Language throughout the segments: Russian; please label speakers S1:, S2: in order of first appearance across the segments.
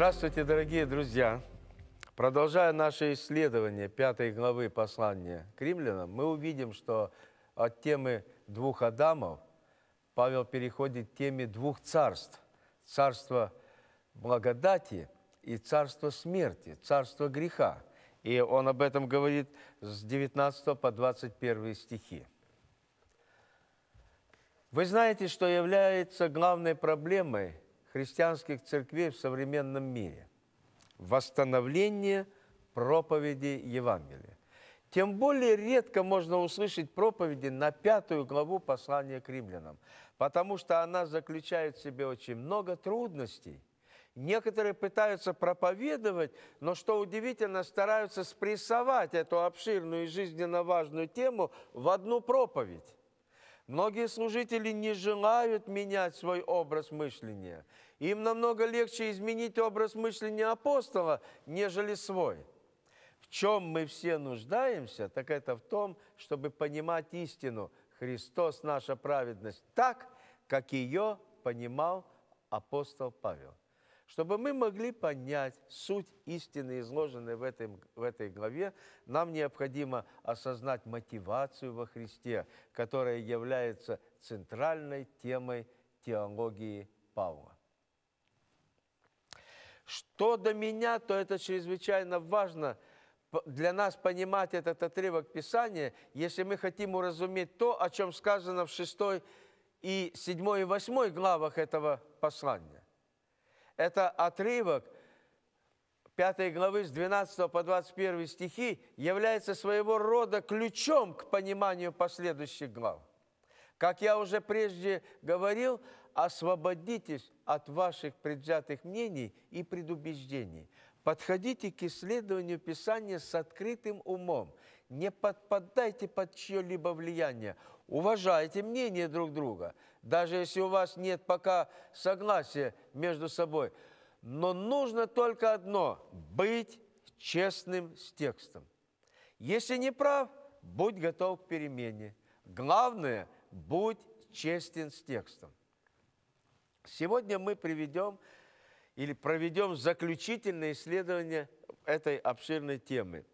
S1: Здравствуйте, дорогие друзья! Продолжая наше исследование пятой главы послания к римлянам, мы увидим, что от темы двух Адамов Павел переходит к теме двух царств. Царство благодати и царство смерти, царство греха. И он об этом говорит с 19 по 21 стихи. Вы знаете, что является главной проблемой – христианских церквей в современном мире – восстановление проповеди Евангелия. Тем более редко можно услышать проповеди на пятую главу послания к римлянам, потому что она заключает в себе очень много трудностей. Некоторые пытаются проповедовать, но, что удивительно, стараются спрессовать эту обширную и жизненно важную тему в одну проповедь. Многие служители не желают менять свой образ мышления – им намного легче изменить образ мышления апостола, нежели свой. В чем мы все нуждаемся, так это в том, чтобы понимать истину. Христос – наша праведность так, как ее понимал апостол Павел. Чтобы мы могли понять суть истины, изложенной в, этой в этой главе, нам необходимо осознать мотивацию во Христе, которая является центральной темой теологии Павла. Что до меня, то это чрезвычайно важно для нас понимать этот отрывок Писания, если мы хотим уразуметь то, о чем сказано в 6 и 7 и 8 главах этого послания. Это отрывок 5 главы с 12 по 21 стихи является своего рода ключом к пониманию последующих глав. Как я уже прежде говорил, освободитесь от ваших предвзятых мнений и предубеждений. Подходите к исследованию Писания с открытым умом. Не подпадайте под чье-либо влияние. Уважайте мнение друг друга, даже если у вас нет пока согласия между собой. Но нужно только одно – быть честным с текстом. Если не прав, будь готов к перемене. Главное – будь честен с текстом. Сегодня мы приведем или проведем заключительное исследование этой обширной темы,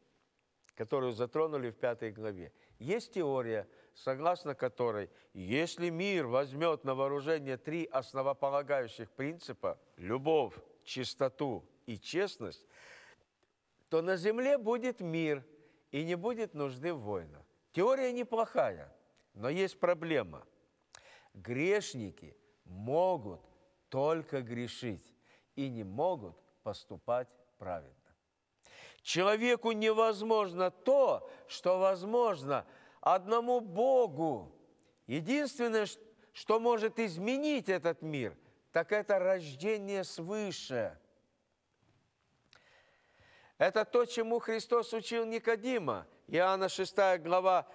S1: которую затронули в пятой главе. Есть теория, согласно которой, если мир возьмет на вооружение три основополагающих принципа – любовь, чистоту и честность, то на земле будет мир и не будет нужды в войнах. Теория неплохая, но есть проблема. Грешники – могут только грешить и не могут поступать праведно. Человеку невозможно то, что возможно одному Богу. Единственное, что может изменить этот мир, так это рождение свыше. Это то, чему Христос учил Никодима. Иоанна 6 глава,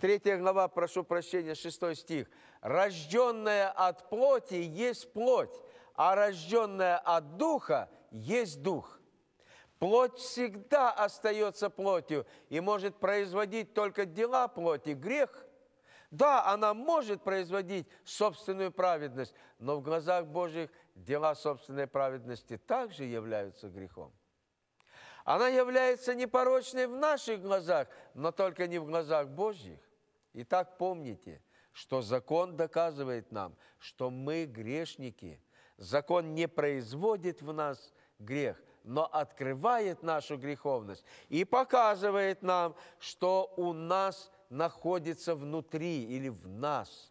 S1: 3 глава, прошу прощения, 6 стих – Рожденная от плоти есть плоть, а рожденная от духа есть дух. Плоть всегда остается плотью и может производить только дела плоти, грех. Да, она может производить собственную праведность, но в глазах Божьих дела собственной праведности также являются грехом. Она является непорочной в наших глазах, но только не в глазах Божьих. Итак, помните – что закон доказывает нам, что мы грешники. Закон не производит в нас грех, но открывает нашу греховность и показывает нам, что у нас находится внутри или в нас.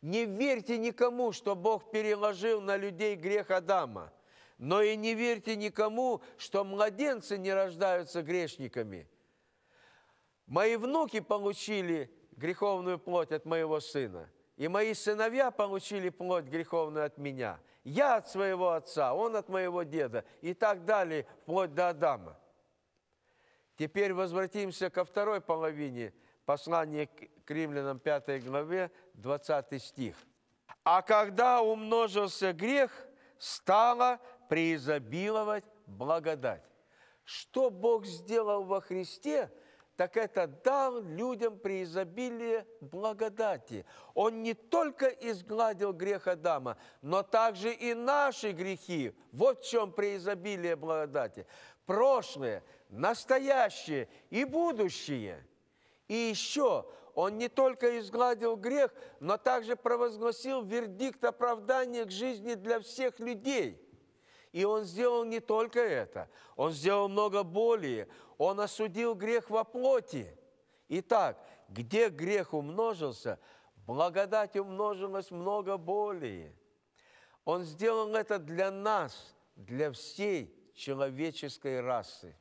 S1: Не верьте никому, что Бог переложил на людей грех Адама, но и не верьте никому, что младенцы не рождаются грешниками. Мои внуки получили греховную плоть от моего сына, и мои сыновья получили плоть греховную от меня, я от своего отца, он от моего деда, и так далее, вплоть до Адама. Теперь возвратимся ко второй половине послания к римлянам 5 главе, 20 стих. «А когда умножился грех, стало преизобиловать благодать». Что Бог сделал во Христе – так это дал людям преизобилие благодати. Он не только изгладил грех Адама, но также и наши грехи. Вот в чем преизобилие благодати. Прошлое, настоящее и будущее. И еще он не только изгладил грех, но также провозгласил вердикт оправдания к жизни для всех людей – и он сделал не только это, он сделал много более. Он осудил грех во плоти. Итак, где грех умножился, благодать умножилась много более. Он сделал это для нас, для всей человеческой расы.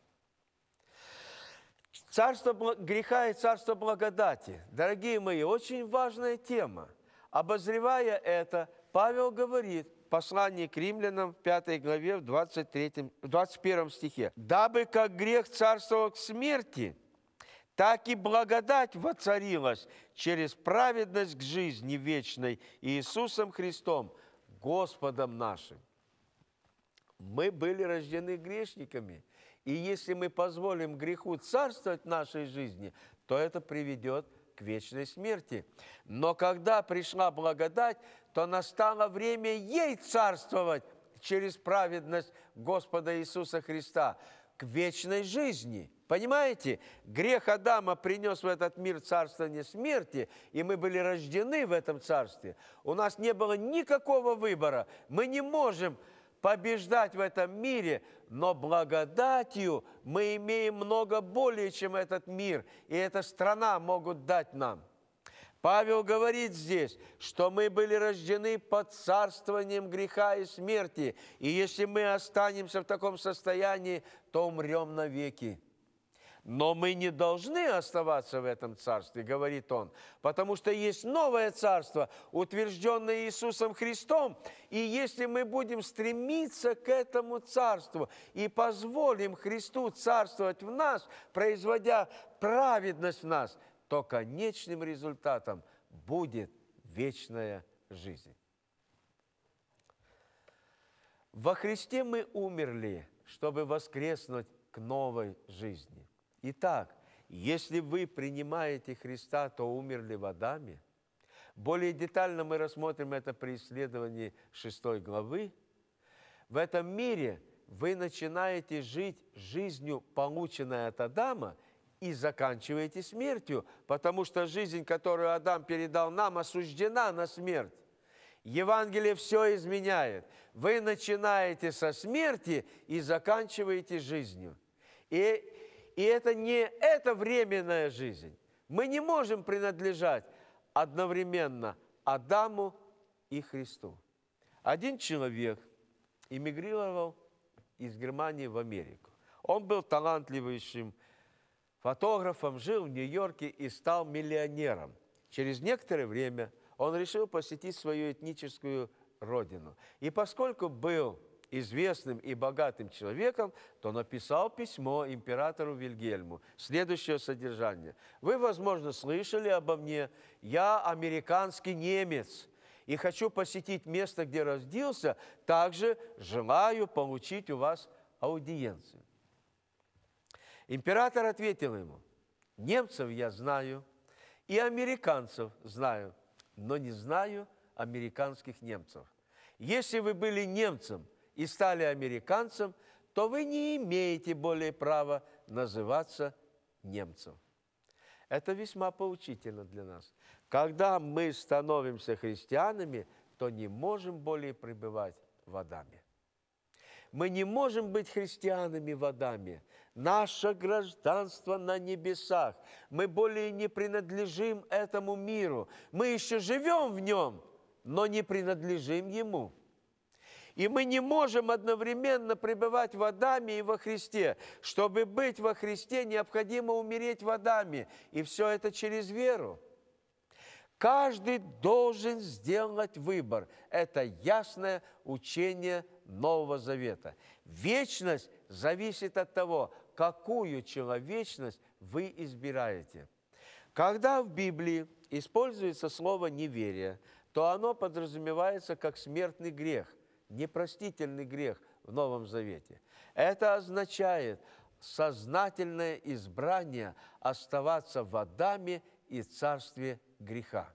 S1: Царство греха и царство благодати. Дорогие мои, очень важная тема. Обозревая это, Павел говорит – послании к римлянам в 5 главе, в 23, 21 стихе. «Дабы как грех царствовал к смерти, так и благодать воцарилась через праведность к жизни вечной Иисусом Христом, Господом нашим». Мы были рождены грешниками, и если мы позволим греху царствовать в нашей жизни, то это приведет к к вечной смерти. Но когда пришла благодать, то настало время ей царствовать через праведность Господа Иисуса Христа к вечной жизни. Понимаете, грех Адама принес в этот мир царство не смерти, и мы были рождены в этом царстве. У нас не было никакого выбора. Мы не можем побеждать в этом мире, но благодатью мы имеем много более, чем этот мир, и эта страна могут дать нам. Павел говорит здесь, что мы были рождены под царствованием греха и смерти, и если мы останемся в таком состоянии, то умрем навеки. веки. Но мы не должны оставаться в этом царстве, говорит он, потому что есть новое царство, утвержденное Иисусом Христом. И если мы будем стремиться к этому царству и позволим Христу царствовать в нас, производя праведность в нас, то конечным результатом будет вечная жизнь. Во Христе мы умерли, чтобы воскреснуть к новой жизни – Итак, если вы принимаете Христа, то умерли в Адаме. Более детально мы рассмотрим это при исследовании 6 главы. В этом мире вы начинаете жить жизнью, полученной от Адама, и заканчиваете смертью, потому что жизнь, которую Адам передал нам, осуждена на смерть. Евангелие все изменяет. Вы начинаете со смерти и заканчиваете жизнью. И и это не эта временная жизнь. Мы не можем принадлежать одновременно Адаму и Христу. Один человек эмигрировал из Германии в Америку. Он был талантливейшим фотографом, жил в Нью-Йорке и стал миллионером. Через некоторое время он решил посетить свою этническую родину. И поскольку был известным и богатым человеком, то написал письмо императору Вильгельму. Следующее содержание. Вы, возможно, слышали обо мне. Я американский немец и хочу посетить место, где родился. Также желаю получить у вас аудиенцию. Император ответил ему, немцев я знаю и американцев знаю, но не знаю американских немцев. Если вы были немцем, и стали американцем, то вы не имеете более права называться немцем. Это весьма поучительно для нас. Когда мы становимся христианами, то не можем более пребывать в Адаме. Мы не можем быть христианами в Адаме. Наше гражданство на небесах. Мы более не принадлежим этому миру. Мы еще живем в нем, но не принадлежим ему. И мы не можем одновременно пребывать в Адаме и во Христе. Чтобы быть во Христе, необходимо умереть в Адаме. И все это через веру. Каждый должен сделать выбор. Это ясное учение Нового Завета. Вечность зависит от того, какую человечность вы избираете. Когда в Библии используется слово «неверие», то оно подразумевается как смертный грех – непростительный грех в Новом Завете. Это означает сознательное избрание оставаться в Адаме и царстве греха.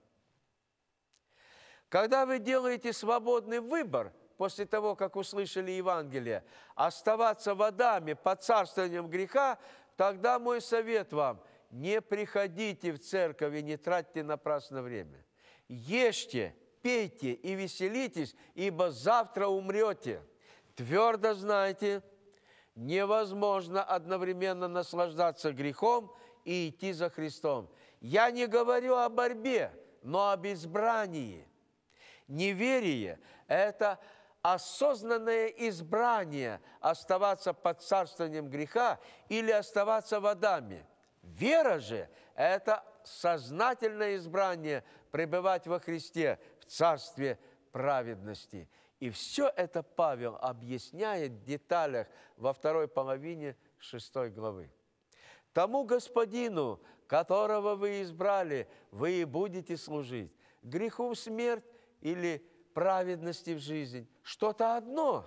S1: Когда вы делаете свободный выбор после того, как услышали Евангелие, оставаться в Адаме под царствованием греха, тогда мой совет вам – не приходите в церковь и не тратьте напрасно время. Ешьте пейте и веселитесь, ибо завтра умрете. Твердо знайте, невозможно одновременно наслаждаться грехом и идти за Христом. Я не говорю о борьбе, но об избрании. Неверие – это осознанное избрание оставаться под царствованием греха или оставаться в Адаме. Вера же – это сознательное избрание пребывать во Христе, царстве праведности. И все это Павел объясняет в деталях во второй половине шестой главы. Тому господину, которого вы избрали, вы и будете служить. Греху смерть или праведности в жизнь. Что-то одно.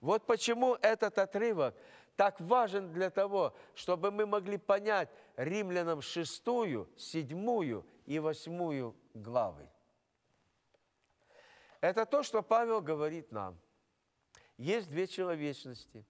S1: Вот почему этот отрывок так важен для того, чтобы мы могли понять римлянам шестую, седьмую и восьмую главы. Это то, что Павел говорит нам. Есть две человечности.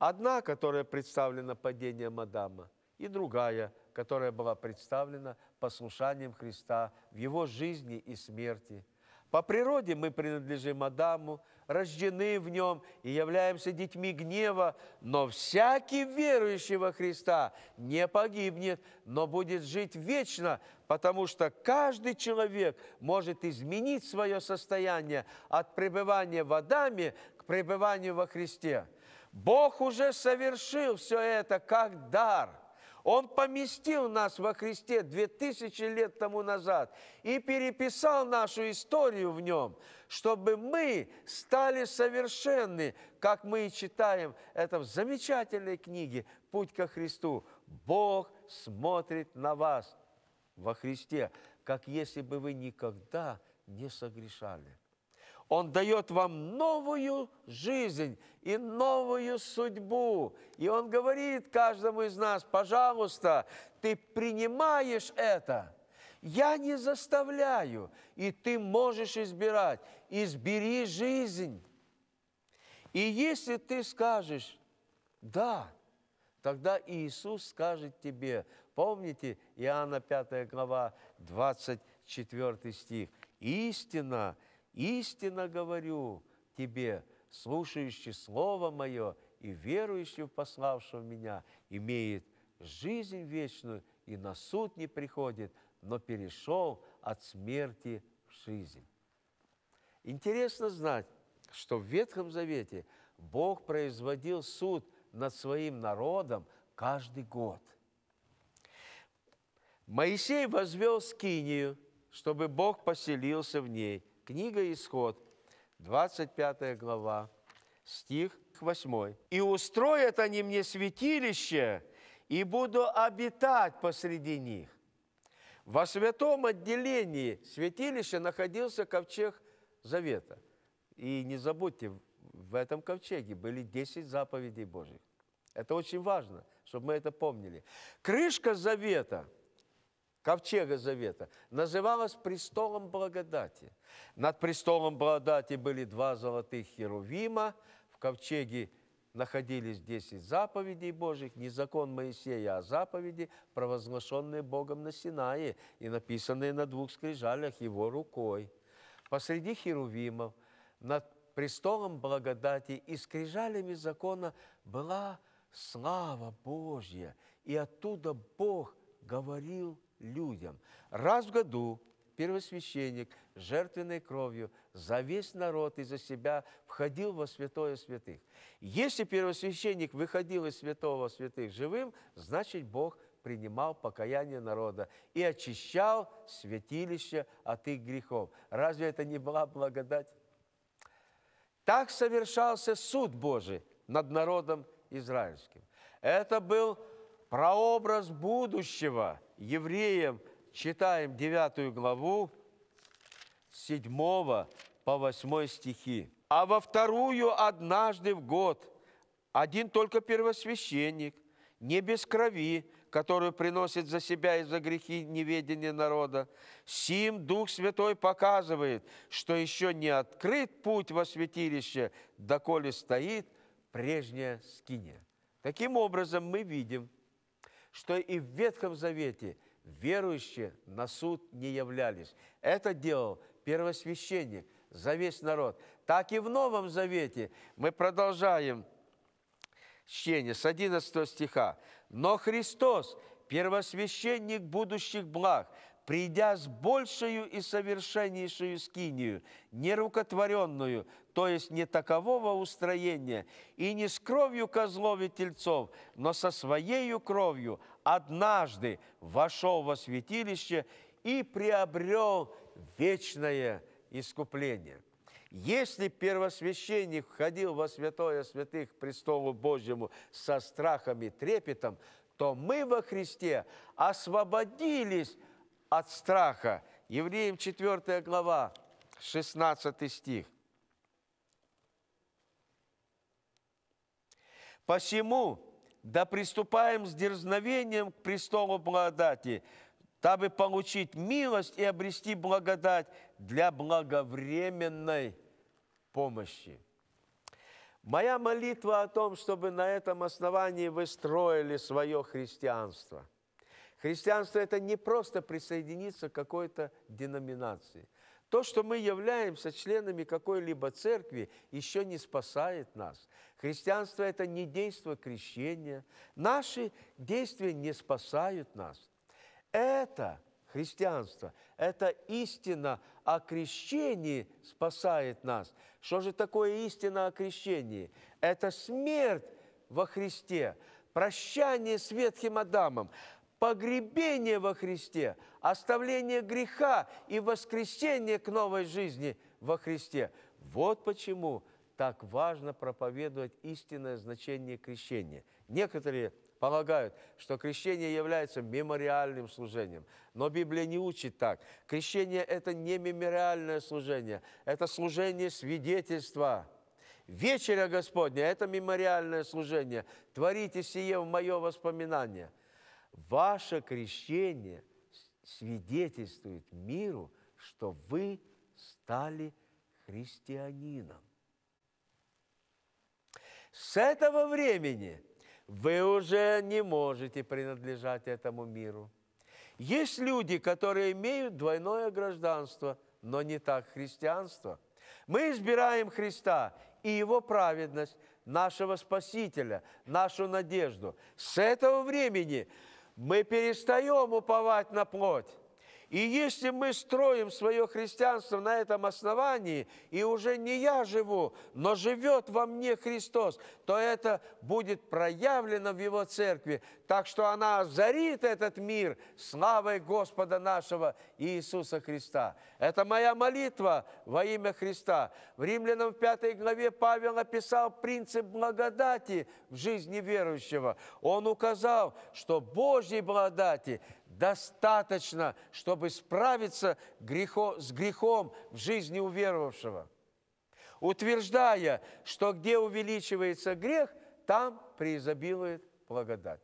S1: Одна, которая представлена падением Адама, и другая, которая была представлена послушанием Христа в его жизни и смерти. По природе мы принадлежим Адаму, рождены в нем и являемся детьми гнева, но всякий верующий во Христа не погибнет, но будет жить вечно, потому что каждый человек может изменить свое состояние от пребывания в Адаме к пребыванию во Христе. Бог уже совершил все это как дар – он поместил нас во Христе 2000 лет тому назад и переписал нашу историю в нем, чтобы мы стали совершенны, как мы и читаем это в замечательной книге «Путь ко Христу». Бог смотрит на вас во Христе, как если бы вы никогда не согрешали. Он дает вам новую жизнь и новую судьбу. И Он говорит каждому из нас, пожалуйста, ты принимаешь это. Я не заставляю, и ты можешь избирать. Избери жизнь. И если ты скажешь «да», тогда Иисус скажет тебе, помните Иоанна 5 глава 24 стих, «Истина – Истинно говорю тебе, слушающий Слово Мое и верующий в пославшего Меня, имеет жизнь вечную и на суд не приходит, но перешел от смерти в жизнь. Интересно знать, что в Ветхом Завете Бог производил суд над своим народом каждый год. Моисей возвел Скинию, чтобы Бог поселился в ней – Книга Исход, 25 глава, стих 8. «И устроят они мне святилище, и буду обитать посреди них». Во святом отделении святилища находился ковчег Завета. И не забудьте, в этом ковчеге были 10 заповедей Божьих. Это очень важно, чтобы мы это помнили. Крышка Завета – ковчега завета, называлась престолом благодати. Над престолом благодати были два золотых херувима, в ковчеге находились десять заповедей Божьих, не закон Моисея, а заповеди, провозглашенные Богом на Синае и написанные на двух скрижалях его рукой. Посреди херувимов, над престолом благодати и скрижалями закона была слава Божья, и оттуда Бог говорил людям. Раз в году первосвященник жертвенной кровью за весь народ и за себя входил во святое святых. Если первосвященник выходил из святого святых живым, значит Бог принимал покаяние народа и очищал святилище от их грехов. Разве это не была благодать? Так совершался суд Божий над народом израильским. Это был прообраз будущего – Евреям читаем 9 главу 7 по 8 стихи. «А во вторую однажды в год один только первосвященник, не без крови, которую приносит за себя и за грехи неведения народа. Сим Дух Святой показывает, что еще не открыт путь во святилище, доколе стоит прежняя скиня. Таким образом, мы видим – что и в Ветхом Завете верующие на суд не являлись. Это делал первосвященник за весь народ. Так и в Новом Завете мы продолжаем чтение с 11 стиха. «Но Христос, первосвященник будущих благ, придя с большую и совершеннейшую скинию, нерукотворенную, то есть не такового устроения, и не с кровью козлов и тельцов, но со своею кровью однажды вошел во святилище и приобрел вечное искупление. Если первосвященник входил во святое святых престолу Божьему со страхом и трепетом, то мы во Христе освободились от страха. Евреям 4 глава, 16 стих – Посему да приступаем с дерзновением к престолу благодати, дабы получить милость и обрести благодать для благовременной помощи. Моя молитва о том, чтобы на этом основании вы строили свое христианство. Христианство – это не просто присоединиться к какой-то деноминации – то, что мы являемся членами какой-либо церкви, еще не спасает нас. Христианство – это не действие крещения. Наши действия не спасают нас. Это христианство, это истина о крещении спасает нас. Что же такое истина о крещении? Это смерть во Христе, прощание с ветхим Адамом, погребение во Христе, оставление греха и воскресение к новой жизни во Христе. Вот почему так важно проповедовать истинное значение крещения. Некоторые полагают, что крещение является мемориальным служением. Но Библия не учит так. Крещение – это не мемориальное служение, это служение свидетельства. Вечеря Господня – это мемориальное служение. Творите сие в мое воспоминание – Ваше крещение свидетельствует миру, что вы стали христианином. С этого времени вы уже не можете принадлежать этому миру. Есть люди, которые имеют двойное гражданство, но не так христианство. Мы избираем Христа и Его праведность, нашего Спасителя, нашу надежду. С этого времени мы перестаем уповать на плоть, и если мы строим свое христианство на этом основании, и уже не я живу, но живет во мне Христос, то это будет проявлено в Его церкви. Так что она озарит этот мир славой Господа нашего Иисуса Христа. Это моя молитва во имя Христа. В Римлянам 5 главе Павел описал принцип благодати в жизни верующего. Он указал, что Божьей благодати – достаточно, чтобы справиться грехо, с грехом в жизни уверовавшего, утверждая, что где увеличивается грех, там преизобилует благодать.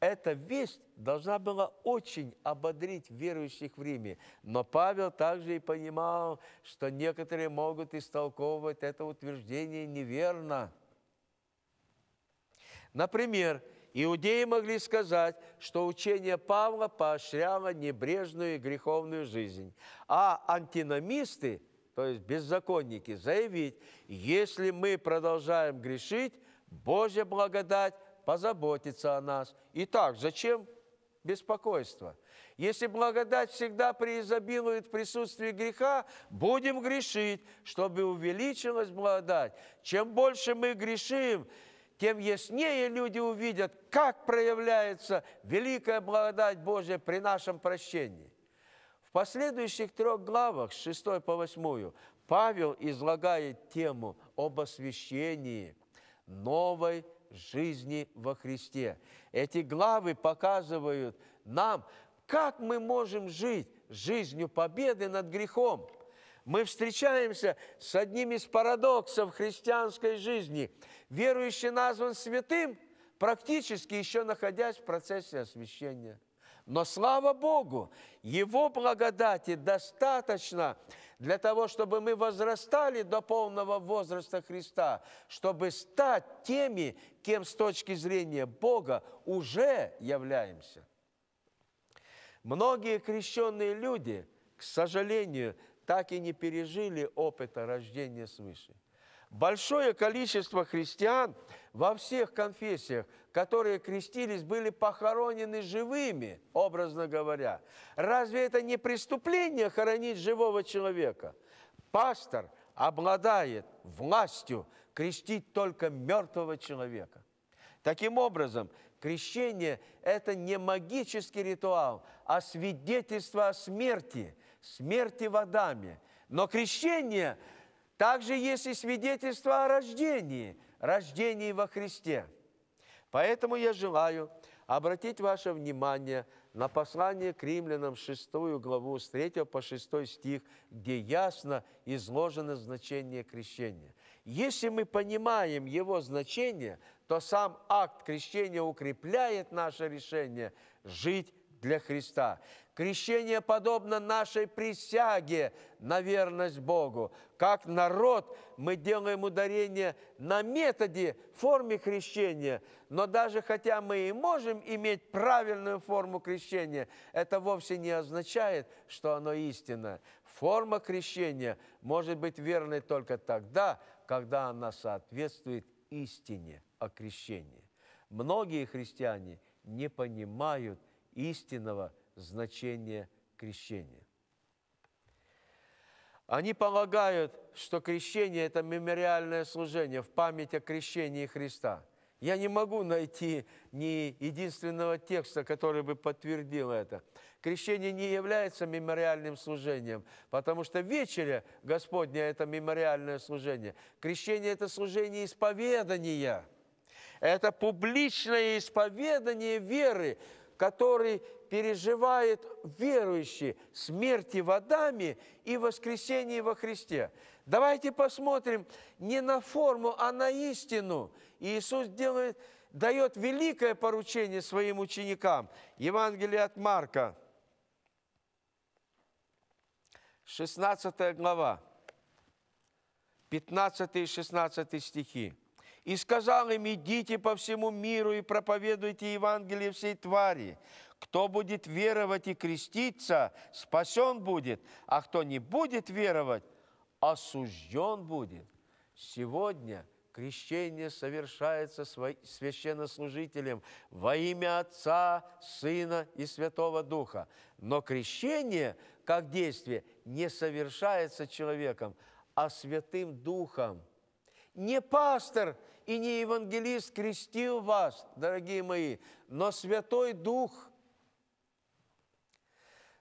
S1: Эта весть должна была очень ободрить верующих в Риме, но Павел также и понимал, что некоторые могут истолковывать это утверждение неверно. Например, Иудеи могли сказать, что учение Павла поощряло небрежную и греховную жизнь, а антиномисты, то есть беззаконники, заявить, если мы продолжаем грешить, Божья благодать позаботится о нас. Итак, зачем беспокойство? Если благодать всегда преизобилует в присутствии греха, будем грешить, чтобы увеличилась благодать. Чем больше мы грешим, тем яснее люди увидят, как проявляется великая благодать Божья при нашем прощении. В последующих трех главах, с 6 по 8, Павел излагает тему об освящении новой жизни во Христе. Эти главы показывают нам, как мы можем жить жизнью победы над грехом – мы встречаемся с одним из парадоксов христианской жизни. Верующий назван святым, практически еще находясь в процессе освящения. Но слава Богу, Его благодати достаточно для того, чтобы мы возрастали до полного возраста Христа, чтобы стать теми, кем с точки зрения Бога уже являемся. Многие крещенные люди, к сожалению, так и не пережили опыта рождения свыше. Большое количество христиан во всех конфессиях, которые крестились, были похоронены живыми, образно говоря. Разве это не преступление хоронить живого человека? Пастор обладает властью крестить только мертвого человека. Таким образом, крещение – это не магический ритуал, а свидетельство о смерти – смерти водами. Но крещение также есть и свидетельство о рождении, рождении во Христе. Поэтому я желаю обратить ваше внимание на послание к римлянам 6 главу с 3 по 6 стих, где ясно изложено значение крещения. Если мы понимаем его значение, то сам акт крещения укрепляет наше решение жить для Христа. Крещение подобно нашей присяге на верность Богу. Как народ мы делаем ударение на методе, форме крещения. Но даже хотя мы и можем иметь правильную форму крещения, это вовсе не означает, что оно истинно. Форма крещения может быть верной только тогда, когда она соответствует истине о крещении. Многие христиане не понимают истинного значения крещения. Они полагают, что крещение – это мемориальное служение в память о крещении Христа. Я не могу найти ни единственного текста, который бы подтвердил это. Крещение не является мемориальным служением, потому что вечеря Господня – это мемориальное служение. Крещение – это служение исповедания – это публичное исповедание веры, который переживает верующие смерти в Адаме и воскресение во Христе. Давайте посмотрим не на форму, а на истину. Иисус делает, дает великое поручение своим ученикам. Евангелие от Марка, 16 глава, 15 и 16 стихи и сказал им, идите по всему миру и проповедуйте Евангелие всей твари. Кто будет веровать и креститься, спасен будет, а кто не будет веровать, осужден будет. Сегодня – крещение совершается священнослужителем во имя Отца, Сына и Святого Духа. Но крещение, как действие, не совершается человеком, а Святым Духом. Не пастор и не евангелист крестил вас, дорогие мои, но Святой Дух.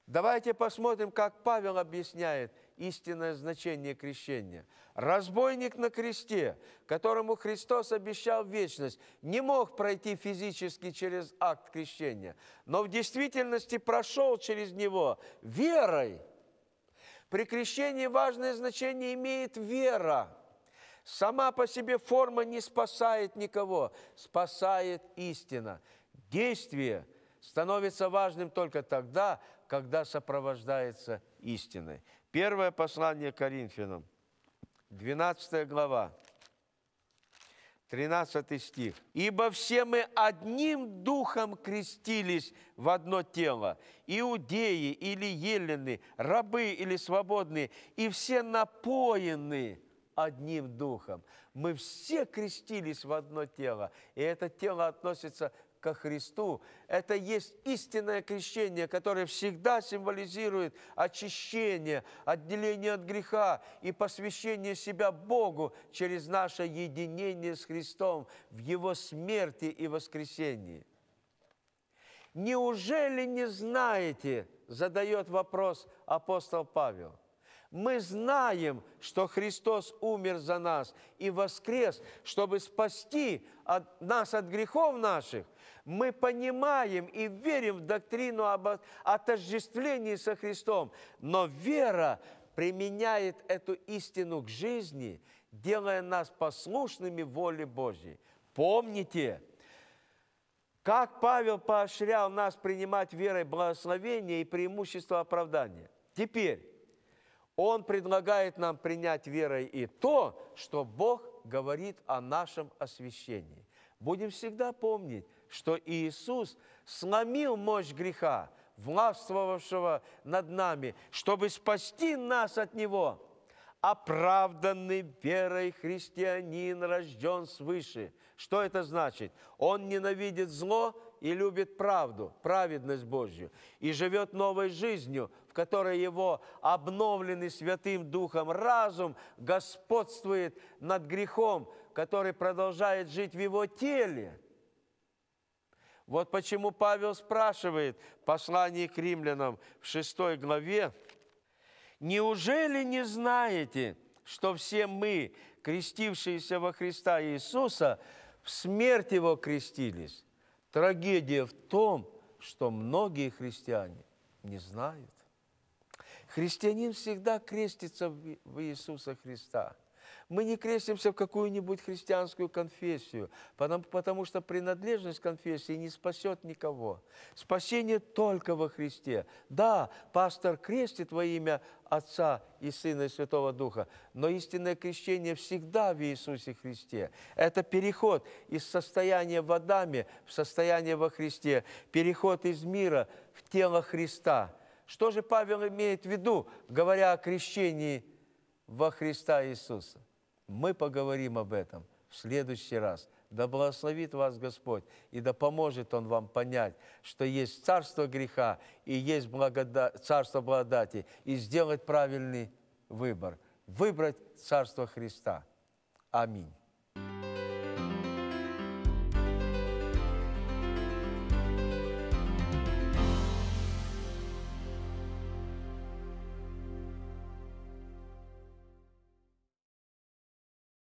S1: Давайте посмотрим, как Павел объясняет истинное значение крещения. Разбойник на кресте, которому Христос обещал вечность, не мог пройти физически через акт крещения, но в действительности прошел через него верой. При крещении важное значение имеет вера – Сама по себе форма не спасает никого, спасает истина. Действие становится важным только тогда, когда сопровождается истиной. Первое послание Коринфянам, 12 глава, 13 стих. «Ибо все мы одним духом крестились в одно тело, иудеи или елены, рабы или свободные, и все напоенные одним духом. Мы все крестились в одно тело, и это тело относится ко Христу. Это есть истинное крещение, которое всегда символизирует очищение, отделение от греха и посвящение себя Богу через наше единение с Христом в Его смерти и воскресении. Неужели не знаете, задает вопрос апостол Павел – мы знаем, что Христос умер за нас и воскрес, чтобы спасти от нас от грехов наших. Мы понимаем и верим в доктрину об отождествлении со Христом, но вера применяет эту истину к жизни, делая нас послушными воле Божьей. Помните, как Павел поощрял нас принимать верой благословение и преимущество оправдания. Теперь, он предлагает нам принять верой и то, что Бог говорит о нашем освящении. Будем всегда помнить, что Иисус сломил мощь греха, властвовавшего над нами, чтобы спасти нас от него. Оправданный верой христианин рожден свыше. Что это значит? Он ненавидит зло, и любит правду, праведность Божью, и живет новой жизнью, в которой его обновленный Святым Духом разум господствует над грехом, который продолжает жить в его теле. Вот почему Павел спрашивает в послании к римлянам в 6 главе, «Неужели не знаете, что все мы, крестившиеся во Христа Иисуса, в смерть Его крестились?» Трагедия в том, что многие христиане не знают. Христианин всегда крестится в Иисуса Христа – мы не крестимся в какую-нибудь христианскую конфессию, потому, потому что принадлежность конфессии не спасет никого. Спасение только во Христе. Да, пастор крестит во имя Отца и Сына и Святого Духа, но истинное крещение всегда в Иисусе Христе. Это переход из состояния в Адаме в состояние во Христе, переход из мира в тело Христа. Что же Павел имеет в виду, говоря о крещении во Христа Иисуса? Мы поговорим об этом в следующий раз. Да благословит вас Господь, и да поможет Он вам понять, что есть царство греха и есть благода... царство благодати, и сделать правильный выбор, выбрать царство Христа. Аминь.